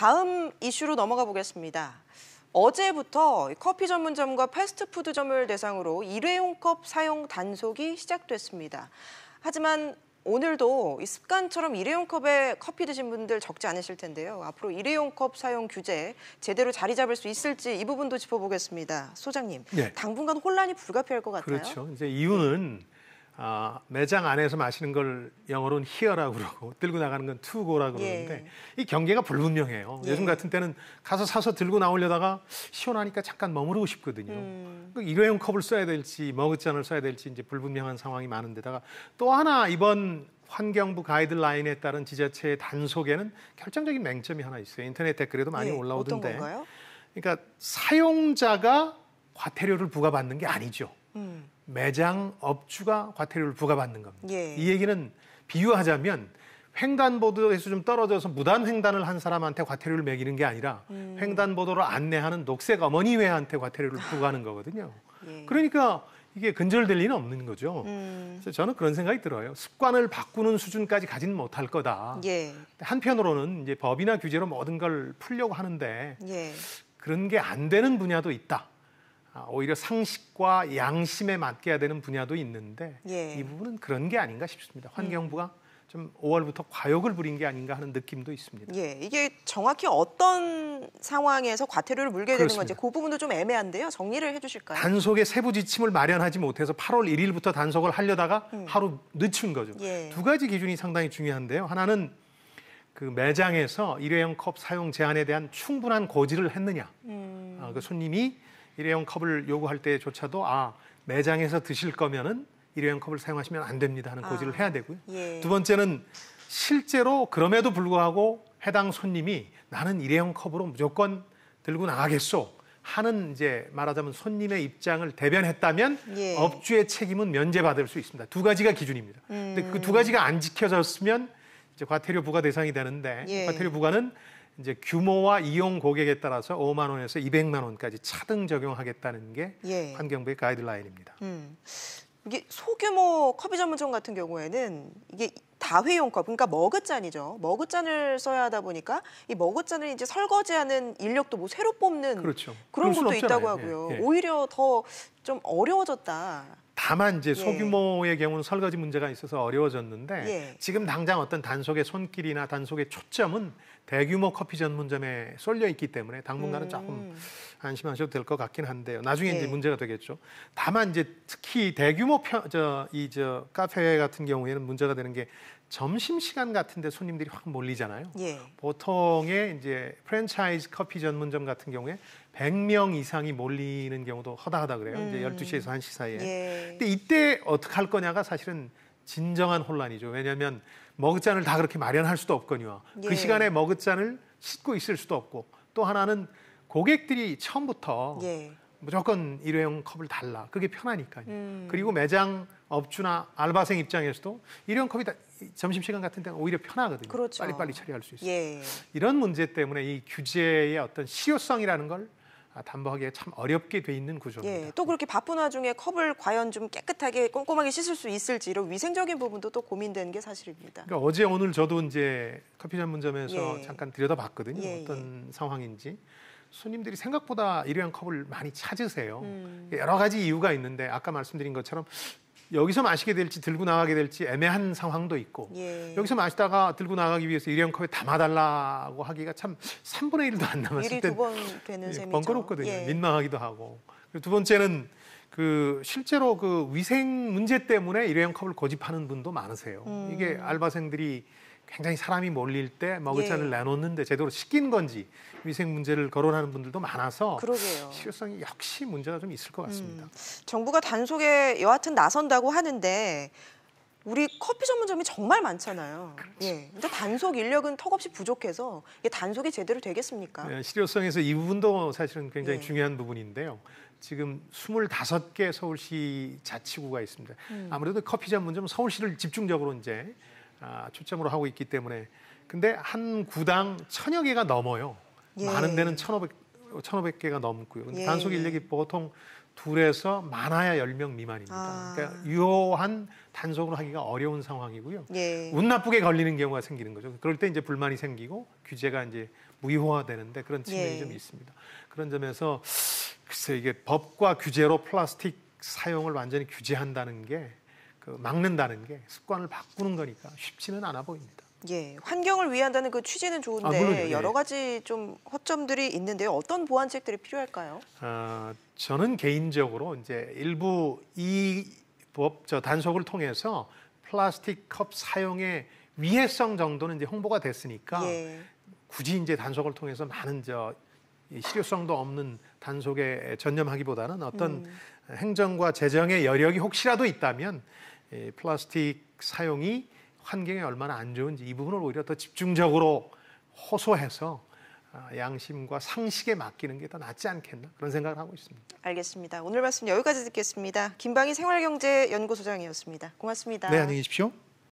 다음 이슈로 넘어가 보겠습니다. 어제부터 커피 전문점과 패스트푸드점을 대상으로 일회용 컵 사용 단속이 시작됐습니다. 하지만 오늘도 습관처럼 일회용 컵에 커피 드신 분들 적지 않으실 텐데요. 앞으로 일회용 컵 사용 규제 제대로 자리 잡을 수 있을지 이 부분도 짚어보겠습니다. 소장님, 네. 당분간 혼란이 불가피할 것 같아요. 그렇죠. 이제 이유는 네. 아, 매장 안에서 마시는 걸 영어로는 히어라고 그러고 들고 나가는 건 투고라고 예. 그러는데 예. 이 경계가 불분명해요. 예. 요즘 같은 때는 가서 사서 들고 나오려다가 시원하니까 잠깐 머무르고 싶거든요. 음. 그 일회용 컵을 써야 될지 머그잔을 써야 될지 이제 불분명한 상황이 많은데다가 또 하나 이번 환경부 가이드라인에 따른 지자체의 단속에는 결정적인 맹점이 하나 있어요. 인터넷 댓글에도 많이 예. 올라오던데. 그러니까 사용자가 과태료를 부과받는 게 아니죠. 음. 매장 업주가 과태료를 부과받는 겁니다. 예. 이 얘기는 비유하자면 횡단보도에서 좀 떨어져서 무단 횡단을 한 사람한테 과태료를 매기는 게 아니라 음. 횡단보도를 안내하는 녹색 어머니회한테 과태료를 부과하는 거거든요. 예. 그러니까 이게 근절될 리는 없는 거죠. 음. 그래서 저는 그런 생각이 들어요. 습관을 바꾸는 수준까지 가진 못할 거다. 예. 한편으로는 이제 법이나 규제로 모든 걸 풀려고 하는데 예. 그런 게 안 되는 분야도 있다. 아, 오히려 상식과 양심에 맡겨야 되는 분야도 있는데 예. 이 부분은 그런 게 아닌가 싶습니다. 환경부가 음. 좀 5월부터 과욕을 부린 게 아닌가 하는 느낌도 있습니다. 예, 이게 정확히 어떤 상황에서 과태료를 물게 되는 그렇습니다. 건지 그 부분도 좀 애매한데요. 정리를 해주실까요? 단속의 세부 지침을 마련하지 못해서 8월 1일부터 단속을 하려다가 음. 하루 늦춘 거죠. 예. 두 가지 기준이 상당히 중요한데요. 하나는 그 매장에서 일회용 컵 사용 제한에 대한 충분한 고지를 했느냐. 음. 아, 그 손님이 일회용 컵을 요구할 때조차도 아 매장에서 드실 거면은 일회용 컵을 사용하시면 안 됩니다 하는 아, 고지를 아, 해야 되고요. 예. 두 번째는 실제로 그럼에도 불구하고 해당 손님이 나는 일회용 컵으로 무조건 들고 나가겠소 하는 이제 말하자면 손님의 입장을 대변했다면 예. 업주의 책임은 면제받을 수 있습니다. 두 가지가 기준입니다. 그 음. 근데 그 두 가지가 안 지켜졌으면 이제 과태료 부과 대상이 되는데 예. 과태료 부과는 이제 규모와 이용 고객에 따라서 5만 원에서 200만 원까지 차등 적용하겠다는 게 예. 환경부의 가이드라인입니다. 음. 이게 소규모 커피 전문점 같은 경우에는 이게 다회용 컵, 그러니까 머그잔이죠. 머그잔을 써야 하다 보니까 이 머그잔을 이제 설거지하는 인력도 뭐 새로 뽑는 그렇죠. 그런 것도 없잖아요. 있다고 하고요. 예. 예. 오히려 더 좀 어려워졌다. 다만 이제 예. 소규모의 경우는 설거지 문제가 있어서 어려워졌는데 예. 지금 당장 어떤 단속의 손길이나 단속의 초점은 대규모 커피 전문점에 쏠려 있기 때문에 당분간은 음. 조금 안심하셔도 될 것 같긴 한데요. 나중에 네. 이제 문제가 되겠죠. 다만 이제 특히 대규모 저이저 저 카페 같은 경우에는 문제가 되는 게 점심시간 같은데 손님들이 확 몰리잖아요. 예. 보통의 이제 프랜차이즈 커피 전문점 같은 경우에 100명 이상이 몰리는 경우도 허다하다 그래요. 음. 이제 12시에서 1시 사이에. 예. 근데 이때 어떻게 할 거냐가 사실은 진정한 혼란이죠. 왜냐하면 머그잔을 다 그렇게 마련할 수도 없거니와 그 예. 그 시간에 머그잔을 씻고 있을 수도 없고 또 하나는 고객들이 처음부터 예. 무조건 일회용 컵을 달라. 그게 편하니까요. 음. 그리고 매장 업주나 알바생 입장에서도 일회용 컵이 다, 점심시간 같은 데가 오히려 편하거든요. 그렇죠. 빨리빨리 처리할 수 있어요. 예. 이런 문제 때문에 이 규제의 어떤 실효성이라는 걸 아, 담보하기에 참 어렵게 돼 있는 구조입니다. 예, 또 그렇게 바쁜 와중에 컵을 과연 좀 깨끗하게 꼼꼼하게 씻을 수 있을지 이런 위생적인 부분도 또 고민되는 게 사실입니다. 그러니까 어제 오늘 저도 이제 커피 전문점에서 예. 잠깐 들여다봤거든요. 예, 어떤 예. 상황인지. 손님들이 생각보다 일회용 컵을 많이 찾으세요. 음. 여러 가지 이유가 있는데 아까 말씀드린 것처럼 여기서 마시게 될지 들고 나가게 될지 애매한 상황도 있고 예. 여기서 마시다가 들고 나가기 위해서 일회용 컵에 담아달라고 하기가 참 3분의 1도 안 남았을 때 예, 번거롭거든요. 예. 민망하기도 하고 그리고 두 번째는 그 실제로 그 위생 문제 때문에 일회용 컵을 고집하는 분도 많으세요. 음. 이게 알바생들이 굉장히 사람이 몰릴 때 먹을 자를 예. 내놓는데 제대로 시킨 건지 위생 문제를 거론하는 분들도 많아서 그러게요. 실효성이 역시 문제가 좀 있을 것 같습니다. 음. 정부가 단속에 여하튼 나선다고 하는데 우리 커피 전문점이 정말 많잖아요. 그렇죠. 예. 근데 단속 인력은 턱없이 부족해서 이게 단속이 제대로 되겠습니까? 네, 실효성에서 이 부분도 사실은 굉장히 예. 중요한 부분인데요. 지금 25개 서울시 자치구가 있습니다. 음. 아무래도 커피 전문점 서울시를 집중적으로 이제 아, 초점으로 하고 있기 때문에 근데 한 구당 천여 개가 넘어요. 예. 많은 데는 천오백 천오백 개가 넘고요. 근데 예. 단속 인력이 보통 둘에서 많아야 1 0명 미만입니다. 아. 그러니까 유효한 단속으로 하기가 어려운 상황이고요. 예. 운 나쁘게 걸리는 경우가 생기는 거죠. 그럴 때 이제 불만이 생기고 규제가 이제 무효화되는데 그런 측면이 예. 좀 있습니다. 그런 점에서 글쎄 이게 법과 규제로 플라스틱 사용을 완전히 규제한다는 게그 막는다는 게 습관을 바꾸는 거니까 쉽지는 않아 보입니다. 예, 환경을 위한다는 그 취지는 좋은데 아, 예. 여러 가지 좀 허점들이 있는데 어떤 보완책들이 필요할까요? 아, 저는 개인적으로 이제 일부 이 법 저 단속을 통해서 플라스틱 컵 사용의 위해성 정도는 이제 홍보가 됐으니까 예. 굳이 이제 단속을 통해서 많은 저 실효성도 없는 단속에 전념하기보다는 어떤 음. 행정과 재정의 여력이 혹시라도 있다면 예, 플라스틱 사용이 환경에 얼마나 안 좋은지 이 부분을 오히려 더 집중적으로 호소해서 아, 양심과 상식에 맡기는 게 더 낫지 않겠나 그런 생각을 하고 있습니다. 알겠습니다. 오늘 말씀 여기까지 듣겠습니다. 김방희 생활경제연구소장이었습니다. 고맙습니다. 네, 안녕히 계십시오.